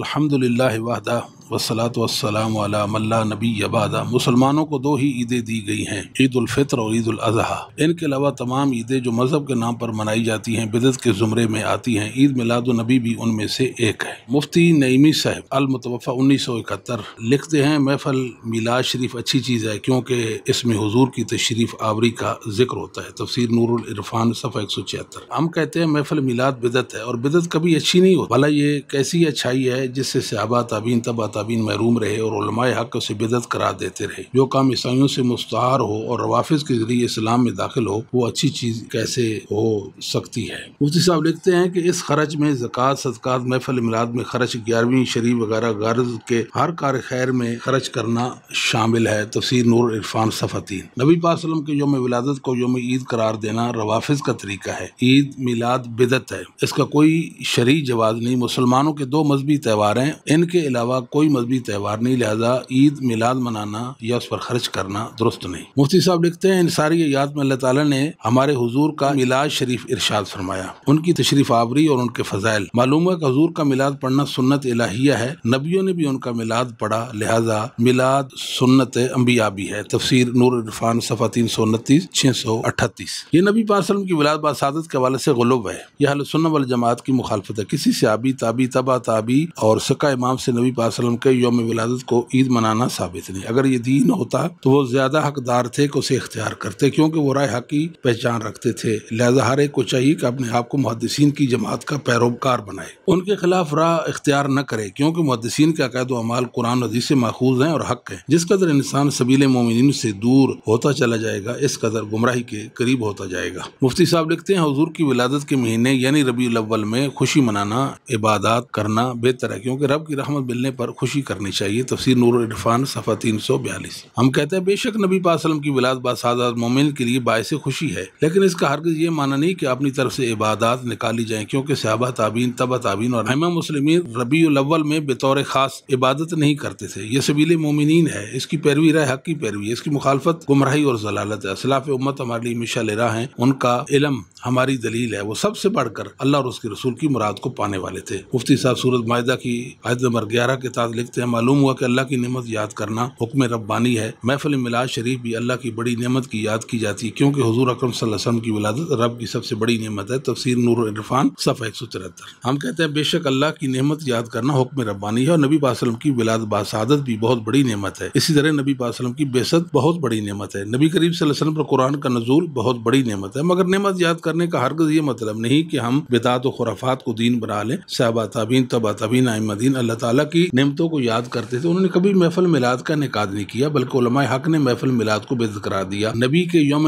الحمد لله وحده वसलात वसलाम मल्ला नबी अबादा मुसलमानों को दो ही ईदें दी गई हैं ईद उलफ़ितर और ईद अजहा इनके अलावा तमाम ईदें जो मज़हब के नाम पर मनाई जाती हैं बिदत के ज़ुमरे में आती हैं ईद मिलाद नबी भी उनमें से एक है मुफ्ती नईमी साहब अलमतवफ़ा उन्नीस सौ इकहत्तर लिखते हैं महफल मिलाद शरीफ अच्छी चीज़ है क्योंकि इसमें हजूर की तशरीफ आवरी का जिक्र होता है तफसर नूरफान सफ़ा एक सौ छिहत्तर हम कहते हैं महफल मिलाद बिदत है और बिदत कभी अच्छी नहीं हो भला ये कैसी अच्छाई है जिससे सहाबा तबीन तबा ताबीन महरूम रहे और उलमाए हक से बेदत करार देते रहे जो काम ईसाइयों से मुस्तार हो और रवाफिज के जरिए इस्लाम में दाखिल हो वो अच्छी चीज कैसे हो सकती है मुफ्ती साहब लिखते हैं कि इस खर्च में जक़ात सदक़ात महफल इमलाद में खर्च ग्यारहवीं शरीफ वगैरह गर्ज के हर कार खैर में खर्च करना शामिल है तफसर नूर इरफान सफ़तीन नबी पासलम के योम विलादत को योम ईद करार देना रवाफिज का तरीका है ईद मिलाद बिदत है इसका कोई शरी जवाब नहीं मुसलमानों के दो मजहबी त्यौहार हैं इनके अलावा कोई कोई मजहबी त्यौहार नहीं लिहाजा ईद मिलाद मनाना या उस पर खर्च करना दुरुस्त नहीं मुफ्ती साहब लिखते हैं इन सारी याद में अल्लाह ताला ने हमारे हुजूर का मिलाद शरीफ इरशाद फरमाया उनकी तशरीफ आवरी और उनके फजाइल मालूम है कि हजूर का मिलाद पढ़ना सुन्नत इलाहिया है नबियों ने भी उनका मिलाद पढ़ा लिहाजा मिलाद सुन्नत अम्बिया भी है तफसीर नूर इरफान सफ़ा तीन सौ उनतीस छः सौ अट्ठतीस ये नबी पासलम की मिलाद बासादत के हवाले से गुलब है यह हल सुन्न जमात की मुखालफत है किसी से आबी ताबी तबा ताबी और सका इमाम से नबी पासलम उनके योम विलादत को ईद मनाना साबित नहीं अगर ये दीन होता तो वो ज्यादा हकदार थे कि उसे इख्तियार करते क्योंकि वो राय हक की पहचान रखते थे लिहाजा हर एक को चाहिए कि अपने आप को मुहदसिन की जमात का पैरोकार बनाए उनके खिलाफ राह इख्तियार न करे क्योंकि मुहदसिन के अकैद अमाल कुरान अजीज से माखूज हैं और हक है जिस कदर इंसान सबील मोमिन से दूर होता चला जाएगा इस कदर गुमराही के करीब होता जाएगा मुफ्ती साहब लिखते हैं हजूर की विलादत के महीने यानी रबी अव्वल में खुशी मनाना इबादत करना बेहतर है क्योंकि रब की रहमत मिलने पर खुशी करनी चाहिए तफसर नूर इरफान सफ़ा तीन सौ बयालीस हम कहते हैं बेशक नबी पासलम की विलाद बासादात मोमिन के लिए बायस खुशी है लेकिन इसका हरगज ये माना नहीं कि अपनी तरफ से इबादत निकाली जाए क्योंकि सहाबा ताबीन तबा ताबीन और हमा मुस्लिम रबी अव्वल में बतौर खास इबादत नहीं करते थे ये सबील मोमिन है इसकी पैरवी राय हक की पैरवी है इसकी मुखालफत गुमराही और जलालत है असलाफ उम्मत हमारे लिए मिशा ले रहा है उनका इलम हमारी दलील है वो सबसे बढ़कर अल्लाह और उसके रसूल की मुराद को पाने वाले थे मुफ्ती साहब सूरत माहिदा की आयत नंबर ग्यारह के तहत लिखते हैं मालूम हुआ कि अल्लाह की नमत याद करना हुक्म रब्बानी है महफिल मिलाज शरीफ भी अल्लाह की बड़ी नमत की याद की जाती है क्योंकि हजूर अक्रम वसल्लम की विलादत रब की सबसे बड़ी नमत है तफसर नूर इरफान सफ़ा एक सौ तिहत्तर हम कहते हैं बेशक अल्लाह की नमत याद करना हुक्म रब्बानी है और नबी पासलम की विलाद बासादत भी बहुत बड़ी नमत है इसी तरह नबी पासलम की बेसत बहुत बड़ी नमत है नबी करीब वसल्लम पर कुरान का नजूल बहुत बड़ी नमत है मगर नमत याद करने का हरगज ये मतलब नहीं कि हम बेदात खुराफात को दीन बना लें सहबा तबीन तबा तबीन आमदीन अल्लाह तला की नमतों रिश्तों को याद करते थे उन्होंने कभी महफल मिलाद का निकाद नहीं किया बल्कि हक ने महफल मिलाद को बेद करार दिया नबी के योम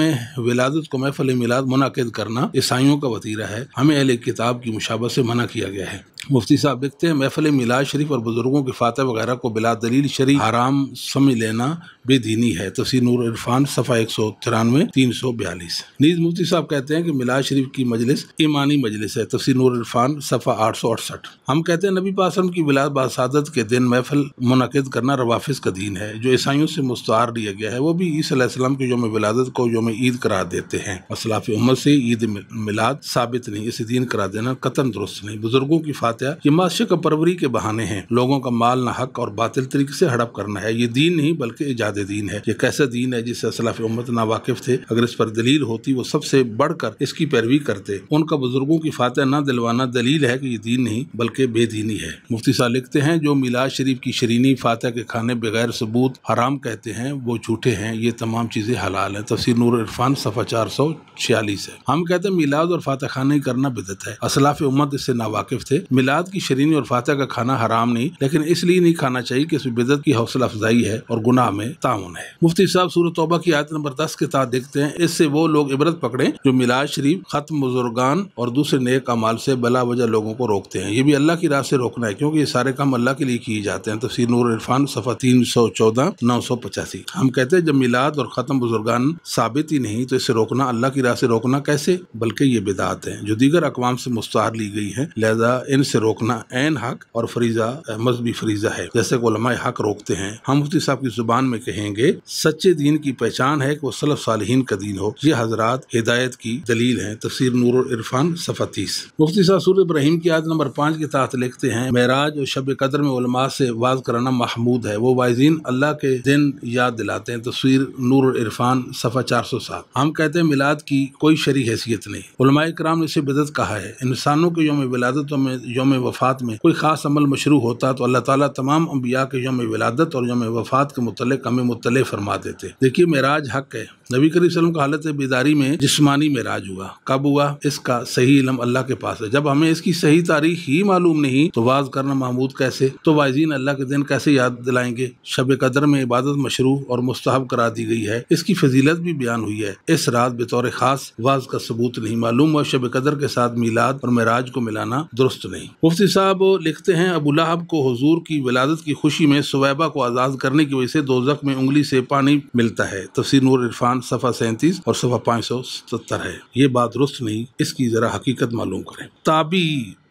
विलादत को महफल मिलाद मुनद करना ईसाइयों का वतीरा है हमें अहले किताब की मुशाबत से मना किया गया है मुफ्ती साहब लिखते हैं महफल मिलाद शरीफ और बुजुर्गों के फातह वगैरह को बिला दलील शरीफ आराम समझ लेना बेदीनी है तफसी नूर इरफान सफ़ा एक सौ तिरानवे तीन सौ बयालीस नीज मुफ्ती साहब कहते हैं कि मिलाद शरीफ की मजलिस ईमानी मजलिस है तफसी नूर इरफान सफ़ा आठ सौ अड़सठ हम कहते हैं नबी पासम की विलाद बसादत के दिन महफल मुनद करना रवाफिस का दीन है जो ईसाइयों से मुस्तार दिया गया है वो भी ईसीम के योम विलादत को योम ईद करार देते हैं असलाफ उम्र से ईद मिलाद साबित नहीं इसे दीन करा देना कतन दुरुस्त नहीं बुजुर्गों की फातः वाक़ ये माशक परवरी के बहाने हैं लोगों का माल ना हक और बातिल तरीके से हड़प करना है ये दीन नहीं बल्कि इजाद दीन है ये कैसा दीन है जिससे असलाफ उम्मत ना वाकिफ थे अगर इस पर दलील होती वो सबसे बढ़कर इसकी पैरवी करते उनका बुजुर्गों की फातह न दिलवाना दलील है कि ये दीन नहीं बल्कि बेदीनी है मुफ्ती साहब लिखते हैं जो मिलाज शरीफ की शरीनी फातह के खाने बगैर सबूत हराम कहते हैं वो झूठे हैं ये तमाम चीज़ें हलाल है तफसर नूर इरफान सफ़ा चार सौ छियालीस है हम कहते हैं मिलाद और फातह खाना करना बिदत है असलाफ उम्मत इससे वाकिफ थे मिलाद की शरीन और फातह का खाना हराम नहीं लेकिन इसलिए नहीं खाना चाहिए कि इसमें बिदत की हौसला अफजाई है और गुनाह में ताउन है मुफ्ती साहब सूरत तोबा की आयत नंबर दस के साथ देखते हैं इससे वो लोग इबरत पकड़े जो मिलाद शरीफ खत्म बुजुर्गान और दूसरे नेक अमाल से बला वजह लोगों को रोकते हैं ये भी अल्लाह की राह से रोकना है क्योंकि ये सारे काम अल्लाह के लिए किए जाते हैं तफसर नूर इरफान सफा तीन सौ चौदह नौ सौ पचासी हम कहते हैं जब मिलाद और खत्म बुजुर्गान साबित ही नहीं तो इसे रोकना अल्लाह की राह से रोकना कैसे बल्कि ये बिदात है जो दीगर अकवाम से मुस्तार ली गई है लिहाजा इनसे से रोकना एन हक और फरीजा अहमद भी फरीजा है जैसे उलमा हक रोकते हैं हम मुफ्ती साहब की जुबान में कहेंगे सच्चे दीन की पहचान है की वो सलफ सालहीन का दीन हो ये हजरात हिदायत की दलील है तफसर नूर और इरफान सफतीस मुफ्ती साहब सूर इब्राहिम की याद नंबर पाँच के तहत लिखते हैं महराज और शब कदर में उलमा से वाज कराना महमूद है वो वायजीन अल्लाह के दिन याद दिलाते हैं तस्वीर नूर और इरफान सफ़ा चार सौ सात हम कहते हैं मिलाद की कोई शरी हैसियत नहीं उलमा कराम ने इसे बिदत कहा है इंसानों के योम विलादत में योम यम वफ़ात में कोई ख़ास अमल मशरू होता तो अल्लाह ताली तमाम अम्बिया के यम विलादत और यम वफ़ात के मतलब हमें मुतल फरमा देते देखिए मेराज हक है नबी करीब वसलम का हालत बेदारी में जिसमानी मेराज हुआ कब हुआ इसका सही इलम अल्लाह के पास है जब हमें इसकी सही तारीख ही मालूम नहीं तो वाज करना महमूद कैसे तो वाजीन अल्लाह के दिन कैसे याद दिलाएंगे शब कदर में इबादत मशरू और मुस्तहब करा दी गई है इसकी फजीलत भी बयान हुई है इस रात बतौर खास वाज का सबूत नहीं मालूम और शब कदर के साथ मीलाद और मेराज को मिलाना दुरुस्त नहीं मुफ्ती साहब लिखते हैं अबू लहब को हजूर की विलादत की खुशी में सुबैबा को आज़ाद करने की वजह से दो में उंगली से पानी मिलता है तफसर नूर इरफान सफ़ा सैंतीस और सफ़ा पाँच सौ सत्तर है ये बात दुरुस्त नहीं इसकी ज़रा हकीकत मालूम करें ताबी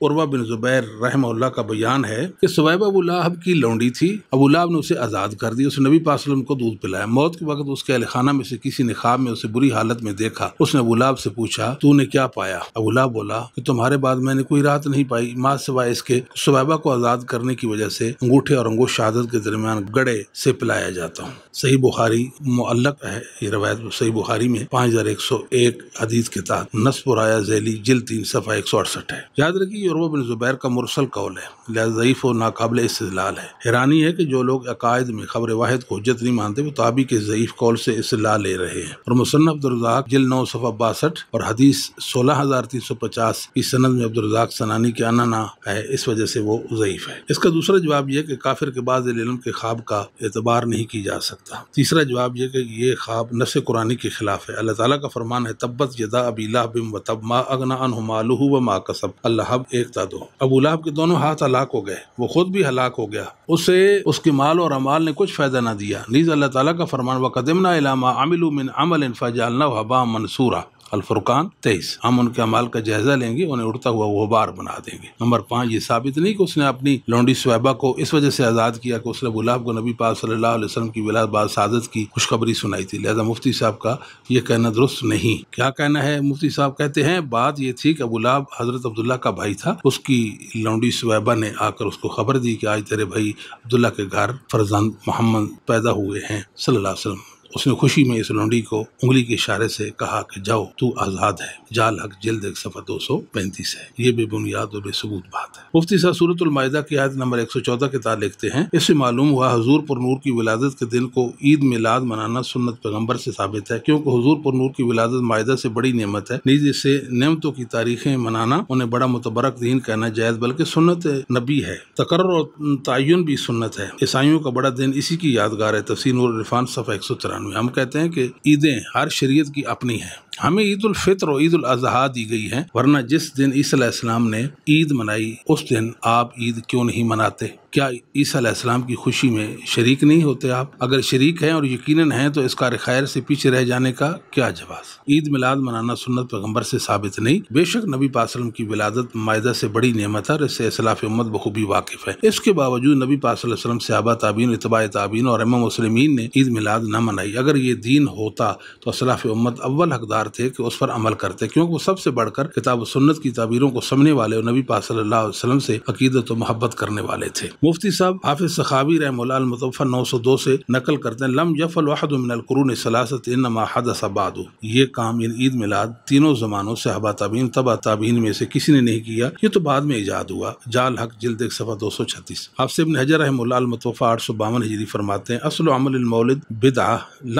उर्वा बिन जुबैर रहमल्ला का बयान है कि सुबैब अबूलाहब की लौंडी थी अबूलाहब ने उसे आज़ाद कर दी उसने नबी पासलम को दूध पिलाया मौत के वक्त उसके अलखाना में से किसी ने में उसे बुरी हालत में देखा उसने अबूलाब से पूछा ने क्या पाया अबूलाब बोला कि तुम्हारे बाद मैंने कोई राहत नहीं पाई माँ सिवाय इसके सुबैबा को आज़ाद करने की वजह से अंगूठे और अंगूठ शहादत के दरमियान गड़े से पिलाया जाता हूँ सही बुखारी मुअल्लक है ये रवायत सही बुखारी में पाँच हजार एक सौ एक अदीज़ के तहत नसपुराया जैली जिल तीन सफा एक सौ अड़सठ है याद रखिये उर्व बिन ज़ुबैर का मुरसल कौल है लिहाज़ीफ़ और नाकबिल इसलाल है हैरानी है कि जो लोग अकायद में खबर वाहिद को हजत नहीं मानते वो ताबी के ज़यीफ़ कौल से इसलाह ले रहे हैं और मुसन अब्दुलरजाक जिल नौ सफ़ा बासठ और हदीस सोलह हज़ार तीन सौ पचास की सनद में अब्दुलरजाक सनानी के आना ना है इस वजह से वो ज़यीफ़ है इसका दूसरा जवाब यह कि काफिर के बाद इलम के ख्वाब का एतबार नहीं की जा सकता तीसरा जवाब यह कि ये ख्वाब नस कुरानी के खिलाफ है अल्लाह ताला का फरमान है तब्बत यदा अबीला बिम व तब माँ अगना अनहुमालू व माँ कसब अल्लाह एकता दो अबूलाब के दोनों हाथ हलाक हो गए वो खुद भी हलाक हो गया उसे उसके माल और अमाल ने कुछ फायदा ना दिया नीज अल्लाह ताला का फरमान वकदमना इलामा अमिलू मिन अमल फजालना हबा मंसूरा अलफुरकान तेईस हम उनके अमाल का जायजा लेंगे उन्हें उड़ता हुआ बार बना देंगे नंबर पाँच ये साबित नहीं कि उसने अपनी लौंडी सुबा को इस वजह से आज़ाद किया कि उसने गुलाब को नबी पाक सल्लल्लाहु की विलाद बाद सादत की खुशखबरी सुनाई थी लिहाजा मुफ्ती साहब का यह कहना दुरुस्त नहीं क्या कहना है मुफ्ती साहब कहते हैं बात ये थी कि गुलाब हजरत अब्दुल्ला का भाई था उसकी लौंडी सुबा ने आकर उसको खबर दी कि आज तेरे भाई अब्दुल्ला के घर फरजान मोहम्मद पैदा हुए हैं सल्लल्लाहु उसने खुशी में इस लोंडी को उंगली के इशारे से कहा कि जाओ तू आजाद है जाल हक जल्द एक सफर दो सौ पैंतीस है ये बेबुनियाद और बेसबूत बात है मुफ्ती साहब उलमायदा की आयत नंबर एक सौ चौदह के तार लिखते हैं इससे मालूम हुआ हजूर पर नूर की विलादत के दिन को ईद मिलाद मनाना सुन्नत पैगम्बर से साबित है क्योंकि हजूर पर नूर की विलादत मायदा से बड़ी नियमत है निजी से नियमतों की तारीखें मनाना उन्हें बड़ा मुतबरक दिन कहना जायज बल्कि सुन्नत नबी है तकर और तयन भी सुन्नत है ईसाइयों का बड़ा दिन इसी की यादगार है तफसीन और इरफान सफ़ा एक सौ तिरानवे में हम कहते हैं कि ईदें हर शरीयत की अपनी है हमें ईद उल फितर और ईद उल अजहा दी गई है वरना जिस दिन ईसा ने ईद मनाई उस दिन आप ईद क्यों नहीं मनाते क्या ईसीम की खुशी में शरीक नहीं होते आप अगर शरीक हैं और यकीनन हैं तो इसका खैर से पीछे रह जाने का क्या जवाब ईद मिलाद मनाना सुन्नत पैगम्बर से साबित नहीं बेशक नबी पासलम की विलादत मायदा से बड़ी नियमत है और इससे असलाफ उम्मत बखूबी वाकिफ है इसके बावजूद नबी पासलम सहाबा ताबीन इतबा ताबीन और अम मुसलमिन ने ईद मिलाद न मनाई अगर ये दीन होता तो असलाफ उम्मत अव्वल हकदार थे कि उस पर अमल करते क्योंकि वो सबसे बढ़कर किताब सुन्नत की ताबीरों को समझने वाले और नबी पासलम से अकीदत मोहब्बत करने वाले थे मुफ्ती साहब हाफिज सखावी रहमतफ़ा नौ सौ दो से नकल करते हैं लम जफल वाहदमिनकरून सलासत हदसबाद ये काम ईद मिलाद तीनों जमानों से हबा तबीन तबा तबीन में से किसी ने नहीं किया ये तो बाद में ईजाद हुआ जाल हक जल्द एक सफ़ा दो सौ छत्तीस हाफि इबन हजर मुतफ़ा आठ सौ बावन हजरी फरमाते हैं असल बिदा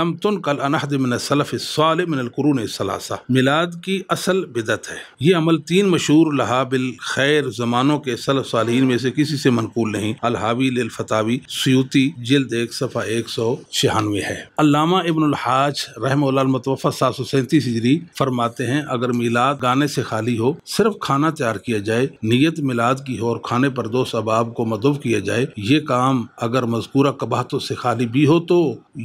लम तुन कल अनहद सलासा मिलाद की असल बिदत है ये अमल तीन मशहूर लहाबिल खैर जमानों के सलफ साल में से किसी से मनकूल नहीं अलहावी फतावी सयूती जिल्द एक सफ़ा एक सौ छियानवे है अलामा इबन हाज मतवफ़ा सात सौ सैंतीस हिजरी फरमाते हैं अगर मिलाद गाने से खाली हो सिर्फ खाना तैयार किया जाए नीयत मिलाद की हो और खाने पर दो सबाब को मदब किया जाए ये काम अगर मजकूरा कबाहतों से खाली भी हो तो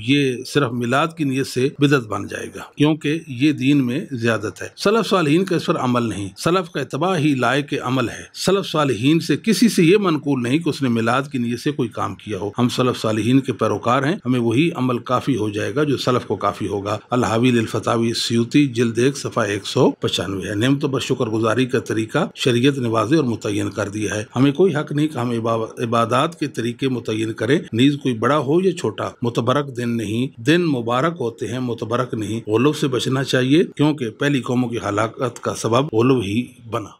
ये सिर्फ मिलाद की नीयत से बिदत बन जाएगा क्योंकि ये दीन में ज्यादत है सलफ सालहीन का इस पर अमल नहीं सलफ का इतबाह ही के अमल है सलफ सालहीन से किसी से ये मनकूल नहीं कि उसने मिलाद की नीयत से कोई काम किया हो हम सलफ सालहीन के पैरोकार हैं हमें वही अमल काफी हो जाएगा जो सलफ को काफी होगा अल्हावी फतावी सियूती जिल्द एक सफ़ा एक सौ पचानवे है नियमतों पर गुजारी का तरीका शरीयत ने वाजे और मुतयन कर दिया है हमें कोई हक नहीं कि हम इबादत के तरीके मुतन करें नीज कोई बड़ा हो या छोटा मुतबरक दिन नहीं दिन मुबारक होते हैं मुतबरक नहीं गलब से बचना चाहिए क्योंकि पहली कौमों की हलाकत का सबब गलब ही बना